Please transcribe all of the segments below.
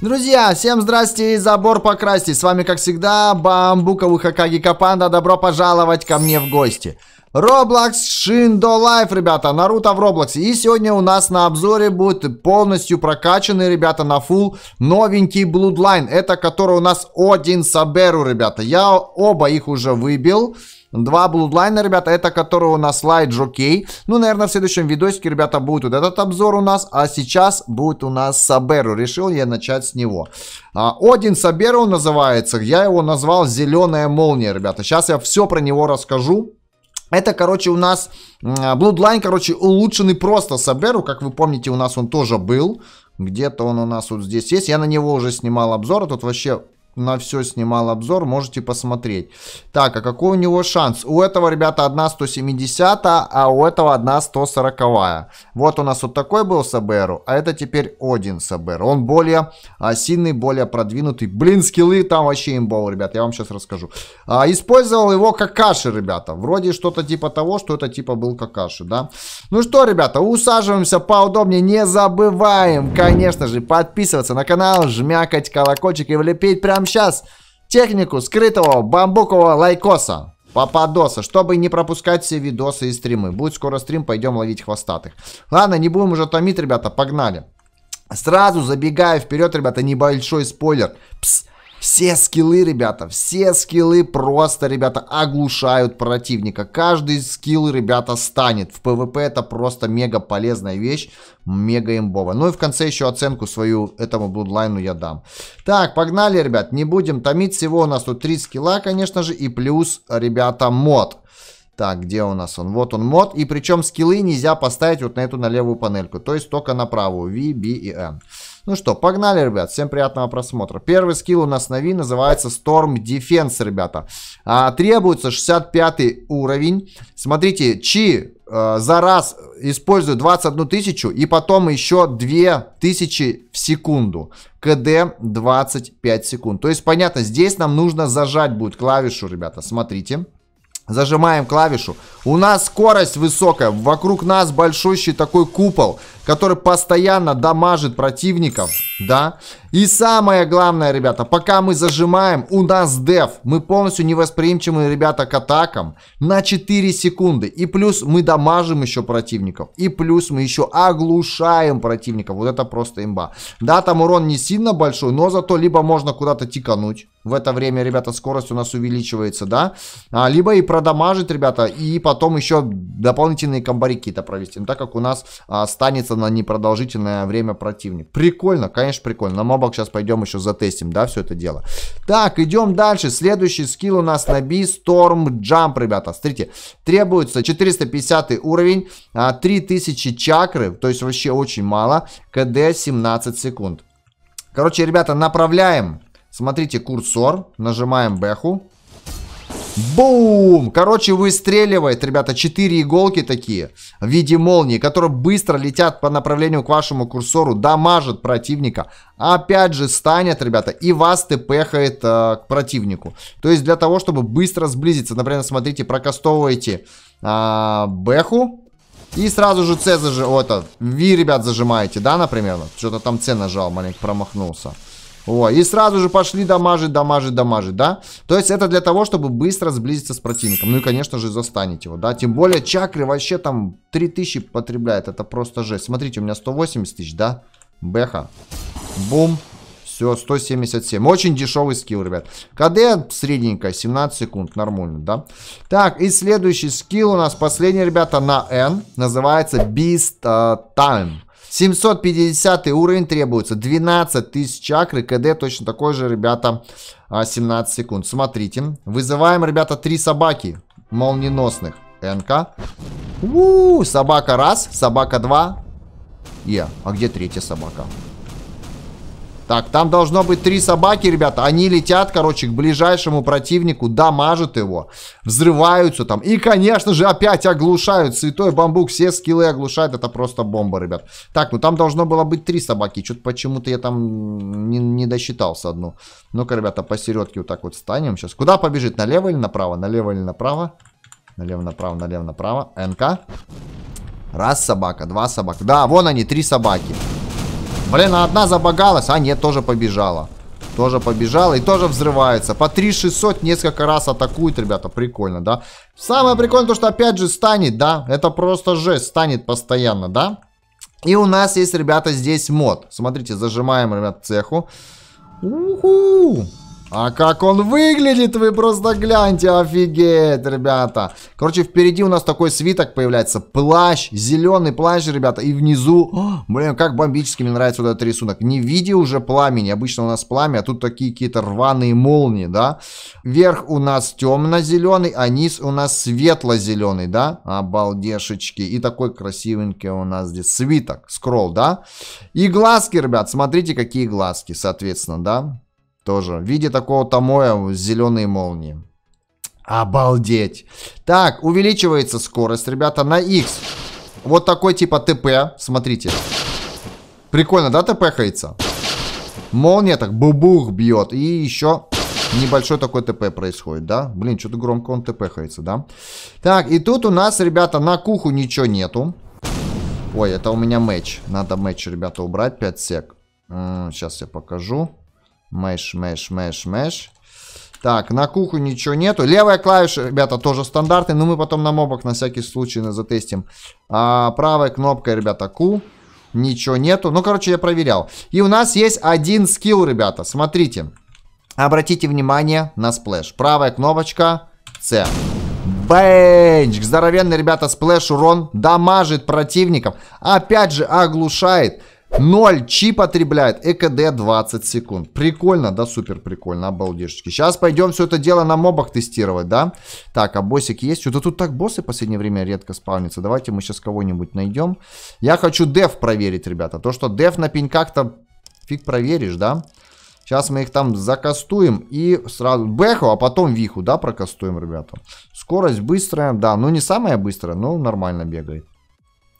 Друзья, всем здрасте и забор покрасьте. С вами, как всегда, Бамбуковый Хакаги Капанда. Добро пожаловать ко мне в гости. Roblox Shindo Life, ребята, Наруто в Роблоксе. И сегодня у нас на обзоре будет полностью прокачанный, ребята, на фул новенький Bloodline. Это который у нас Один Саберу, ребята. Я оба их уже выбил. Два блудлайна, ребята, это которые у нас слайд жокей. Ну, наверное, в следующем видосике, ребята, будет вот этот обзор у нас, а сейчас будет у нас Саберу. Решил я начать с него. А, Один Саберу называется, я его назвал Зеленая Молния, ребята. Сейчас я все про него расскажу. Это, короче, у нас Bloodline, короче, улучшенный просто Саберу. Как вы помните, у нас он тоже был. Где-то он у нас вот здесь есть. Я на него уже снимал обзор. А тут вообще на все снимал обзор, можете посмотреть. Так, а какой у него шанс? У этого, ребята, одна 170, а у этого одна 140. Вот у нас вот такой был Саберу, а это теперь один Сабер. Он более а, сильный, более продвинутый. Блин, скиллы там вообще имбол, ребят, я вам сейчас расскажу. А, использовал его какаши, ребята. Вроде что-то типа того, что это типа был какаши, да? Ну что, ребята, усаживаемся поудобнее. Не забываем, конечно же, подписываться на канал, жмякать колокольчик и влепить прям прямо сейчас технику скрытого бамбукового лайкоса. Попадоса, чтобы не пропускать все видосы и стримы. Будет скоро стрим, пойдем ловить хвостатых. Ладно, не будем уже томить, ребята, погнали. Сразу забегая вперед, ребята, небольшой спойлер. Пс, все скиллы, ребята, все скиллы просто, ребята, оглушают противника. Каждый скилл, ребята, станет. В ПВП это просто мега полезная вещь, мега имбово. Ну и в конце еще оценку свою этому блудлайну я дам. Так, погнали, ребят, не будем томить. Всего у нас тут три скилла, конечно же, и плюс, ребята, мод. Так, где у нас он? Вот он мод. И причем скиллы нельзя поставить вот на эту на левую панельку. То есть только на правую. V, B и N. Ну что, погнали, ребят. Всем приятного просмотра. Первый скилл у нас на V называется Storm Defense, ребята. А, требуется 65 уровень. Смотрите, Чи э, за раз использую 21 тысячу и потом еще 2 тысячи в секунду. КД 25 секунд. То есть, понятно, здесь нам нужно зажать будет клавишу, ребята. Смотрите. Смотрите. Зажимаем клавишу. У нас скорость высокая. Вокруг нас большущий такой купол, который постоянно дамажит противников. Да? И самое главное, ребята, пока мы зажимаем, у нас деф. Мы полностью невосприимчивы, ребята, к атакам на 4 секунды. И плюс мы дамажим еще противников. И плюс мы еще оглушаем противников. Вот это просто имба. Да, там урон не сильно большой, но зато либо можно куда-то тикануть в это время, ребята, скорость у нас увеличивается, да? А, либо и продамажить, ребята, и потом еще дополнительные комбари какие-то провести. Ну, так как у нас а, останется на непродолжительное время противник. Прикольно, конечно, прикольно. На мобок сейчас пойдем еще затестим, да, все это дело. Так, идем дальше. Следующий скилл у нас на B Storm Jump, ребята. Смотрите, требуется 450 уровень, 3000 а, чакры, то есть вообще очень мало. КД 17 секунд. Короче, ребята, направляем Смотрите, курсор. Нажимаем бэху. Бум! Короче, выстреливает, ребята, 4 иголки такие в виде молнии, которые быстро летят по направлению к вашему курсору, дамажат противника. Опять же станет, ребята, и вас тпхает э, к противнику. То есть для того, чтобы быстро сблизиться, например, смотрите, прокастовываете э, бэху. И сразу же С зажимаете, вот, Ви, ребят, зажимаете, да, например? Что-то там С нажал, маленько промахнулся. О, и сразу же пошли дамажить, дамажить, дамажить, да? То есть это для того, чтобы быстро сблизиться с противником. Ну и, конечно же, застанить его, да? Тем более чакры вообще там 3000 потребляет. Это просто жесть. Смотрите, у меня 180 тысяч, да? Беха, Бум. Все, 177. Очень дешевый скилл, ребят. КД средненькая, 17 секунд. Нормально, да? Так, и следующий скилл у нас, последний, ребята, на N. Называется Beast uh, Time. 750 уровень требуется. 12 тысяч чакры. КД точно такой же, ребята, 17 а, секунд. Смотрите. Вызываем, ребята, три собаки молниеносных. НК. У -у -у, собака раз, собака два. Е, а где третья собака? Так, там должно быть три собаки, ребята. Они летят, короче, к ближайшему противнику, дамажат его, взрываются там. И, конечно же, опять оглушают. Святой бамбук, все скиллы оглушают. Это просто бомба, ребят. Так, ну там должно было быть три собаки. Что-то почему-то я там не, не досчитался одну. Ну-ка, ребята, посередке вот так вот встанем сейчас. Куда побежит? Налево или направо? Налево или направо? Налево, направо, налево, направо. НК. Раз собака, два собака. Да, вон они, три собаки. Блин, а одна забагалась. А, нет, тоже побежала. Тоже побежала и тоже взрывается. По 3600 несколько раз атакует, ребята. Прикольно, да? Самое прикольное то, что опять же станет, да? Это просто жесть. Станет постоянно, да? И у нас есть, ребята, здесь мод. Смотрите, зажимаем, ребят, цеху. Уху! А как он выглядит, вы просто гляньте, офигеть, ребята. Короче, впереди у нас такой свиток появляется. Плащ, зеленый плащ, ребята. И внизу, О, блин, как бомбически мне нравится вот этот рисунок. Не в уже пламени, обычно у нас пламя, а тут такие какие-то рваные молнии, да. Верх у нас темно-зеленый, а низ у нас светло-зеленый, да. Обалдешечки. И такой красивенький у нас здесь свиток, скролл, да. И глазки, ребят, смотрите, какие глазки, соответственно, да. Тоже. В виде такого Томоя с зеленой молнией. Обалдеть. Так, увеличивается скорость, ребята, на X. Вот такой типа ТП. Смотрите. Прикольно, да, ТП хается? Молния так бубух бьет. И еще небольшой такой ТП происходит, да? Блин, что-то громко он ТП хается, да? Так, и тут у нас, ребята, на куху ничего нету. Ой, это у меня меч. Надо меч, ребята, убрать 5 сек. Сейчас я покажу. Мэш, мэш, мэш, мэш. Так, на куху ничего нету. Левая клавиша, ребята, тоже стандартная, но мы потом на мобах на всякий случай затестим. А, правая кнопка, ребята, Q. Ничего нету. Ну, короче, я проверял. И у нас есть один скилл, ребята. Смотрите. Обратите внимание на сплэш. Правая кнопочка C. Бэнч! Здоровенный, ребята, сплэш урон дамажит противников. Опять же, оглушает. Ноль чи потребляет ЭКД 20 секунд. Прикольно, да, супер прикольно, обалдежечки. Сейчас пойдем все это дело на мобах тестировать, да? Так, а боссик есть? Что-то тут так боссы в последнее время редко спавнятся. Давайте мы сейчас кого-нибудь найдем. Я хочу деф проверить, ребята. То, что деф на пеньках-то фиг проверишь, да? Сейчас мы их там закастуем и сразу бэху, а потом виху, да, прокастуем, ребята. Скорость быстрая, да, ну не самая быстрая, но нормально бегает.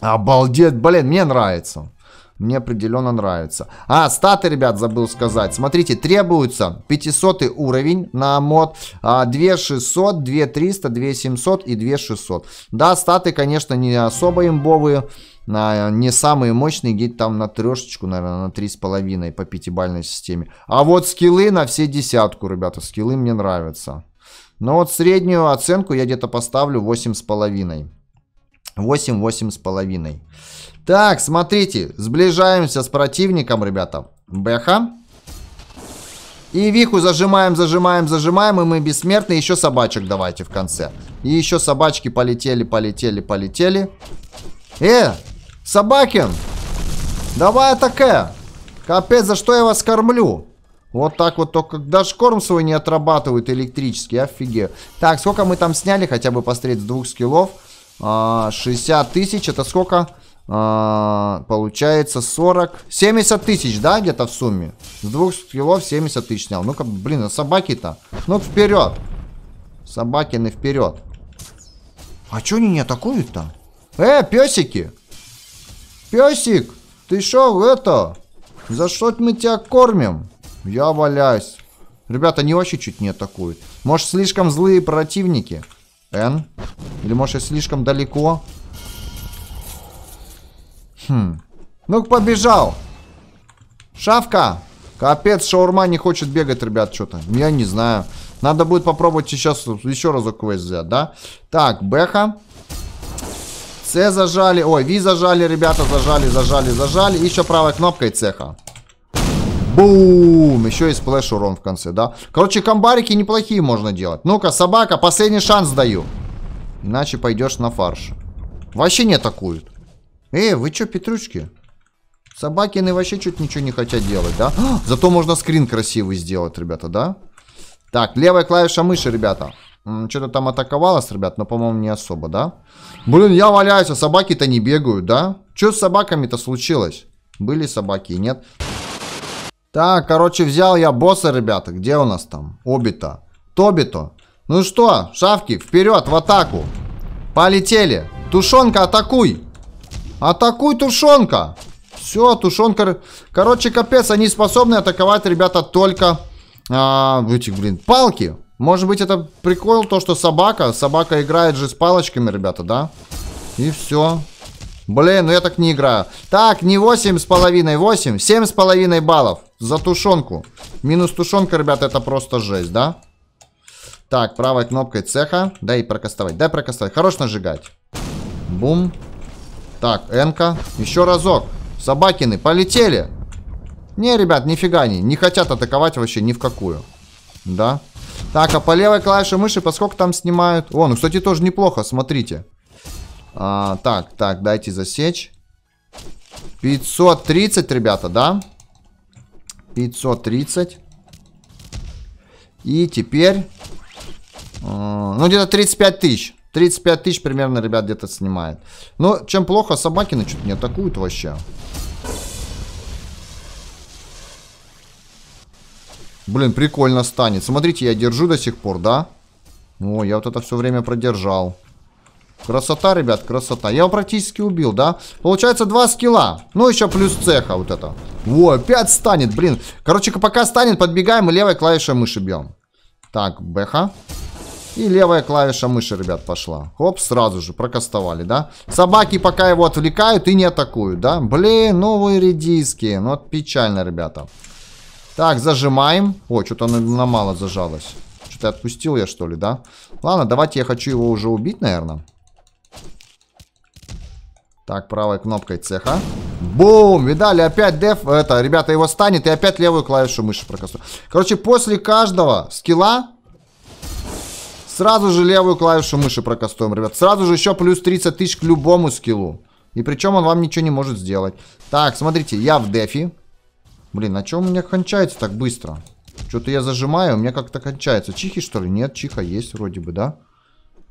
Обалдеть, блин, мне нравится мне определенно нравится. А, статы, ребят, забыл сказать. Смотрите, требуется 500 уровень на мод, 2600, 2300, 2700 и 2600. Да, статы, конечно, не особо имбовые, а, не самые мощные, где-то там на трешечку, наверное, на 3,5 по пятибалльной системе. А вот скиллы на все десятку, ребята, скиллы мне нравятся. Но вот среднюю оценку я где-то поставлю 8,5. 8, 8,5. Так, смотрите, сближаемся с противником, ребята. Бэха. И виху зажимаем, зажимаем, зажимаем, и мы бессмертны. Еще собачек давайте в конце. И еще собачки полетели, полетели, полетели. Э, собакин, давай атаке. Капец, за что я вас кормлю? Вот так вот только даже корм свой не отрабатывает электрический, офигею. Так, сколько мы там сняли, хотя бы посмотреть с двух скиллов. А, 60 тысяч, это сколько? А, получается 40... 70 тысяч, да, где-то в сумме? С двух скиллов 70 тысяч снял. Ну-ка, блин, а собаки-то? Ну, вперед! Собакины вперед. А чё они не атакуют-то? Э, песики! Песик! Ты что это? За что мы тебя кормим? Я валяюсь. Ребята, они вообще чуть не атакуют. Может, слишком злые противники? Н? Или, может, я слишком далеко? Хм. Ну подбежал. Шавка. Капец, шаурма не хочет бегать, ребят, что-то. Я не знаю. Надо будет попробовать сейчас еще разок квест взять, да? Так, беха. С зажали. Ой, Ви зажали, ребята, зажали, зажали, зажали. Еще правой кнопкой цеха. Бум! Еще и сплэш урон в конце, да? Короче, комбарики неплохие можно делать. Ну-ка, собака, последний шанс даю. Иначе пойдешь на фарш. Вообще не атакуют. Эй, вы чё, Собаки Собакины вообще чуть ничего не хотят делать, да? А, зато можно скрин красивый сделать, ребята, да? Так, левая клавиша мыши, ребята. Что-то там атаковалось, ребят, но, по-моему, не особо, да? Блин, я валяюсь, а собаки-то не бегают, да? Что с собаками-то случилось? Были собаки и нет? Так, короче, взял я босса, ребята. Где у нас там? Обита. Тобито. Ну что, шавки, вперед, в атаку. Полетели. Тушенка, атакуй. Атакуй, тушенка! Все, тушенка... Короче, капец, они способны атаковать, ребята, только... А, эти, блин, палки. Может быть, это прикол, то, что собака. Собака играет же с палочками, ребята, да? И все. Блин, ну я так не играю. Так, не 8,5, 8. 7,5 баллов за тушенку. Минус тушенка, ребята, это просто жесть, да? Так, правой кнопкой цеха. Дай прокастовать, дай прокастовать. Хорош нажигать. Бум. Так, Энка. Еще разок. Собакины, полетели. Не, ребят, нифига они. Не хотят атаковать вообще ни в какую. Да. Так, а по левой клавише мыши поскольку там снимают? О, ну, кстати, тоже неплохо, смотрите. А, так, так, дайте засечь. 530, ребята, да? 530. И теперь... А, ну, где-то 35 тысяч. 35 тысяч примерно ребят где-то снимает. Но чем плохо, собаки на что-то не атакуют вообще. Блин, прикольно станет. Смотрите, я держу до сих пор, да? О, я вот это все время продержал. Красота, ребят, красота. Я его практически убил, да? Получается два скилла. Ну, еще плюс цеха вот это. Во, опять станет, блин. Короче, пока станет, подбегаем и левой клавишей мыши бьем. Так, бэха. И левая клавиша мыши, ребят, пошла. Хоп, сразу же прокастовали, да? Собаки пока его отвлекают и не атакуют, да? Блин, новые ну редиски. Ну, вот печально, ребята. Так, зажимаем. О, что-то она, на мало зажалась. Что-то отпустил я, что ли, да? Ладно, давайте я хочу его уже убить, наверное. Так, правой кнопкой цеха. Бум! Видали, опять деф. Это, ребята, его станет. И опять левую клавишу мыши прокосу. Короче, после каждого скилла Сразу же левую клавишу мыши прокастуем, ребят. Сразу же еще плюс 30 тысяч к любому скиллу. И причем он вам ничего не может сделать. Так, смотрите, я в дефи. Блин, а чем у меня кончается так быстро? Что-то я зажимаю, у меня как-то кончается. Чихи, что ли? Нет, чиха есть вроде бы, да?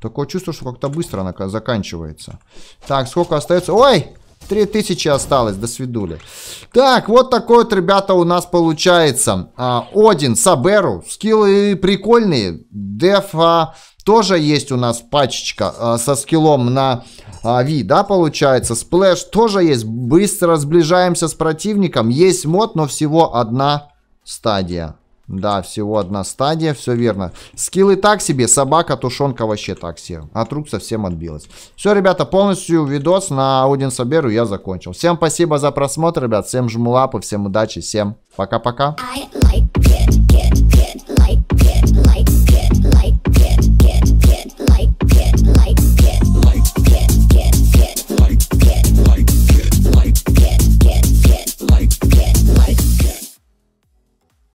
Такое чувство, что как-то быстро она заканчивается. Так, сколько остается? Ой! 3000 осталось, до свидули. Так, вот такой вот, ребята, у нас получается. А, Один, Саберу, скиллы прикольные. Дефа тоже есть у нас пачечка а, со скиллом на а, Ви, да, получается. Сплэш тоже есть. Быстро сближаемся с противником. Есть мод, но всего одна стадия. Да, всего одна стадия, все верно. Скиллы так себе, собака, тушенка вообще так себе. От рук совсем отбилась. Все, ребята, полностью видос на Один соберу, я закончил. Всем спасибо за просмотр, ребят. Всем жму лапы, всем удачи, всем пока-пока.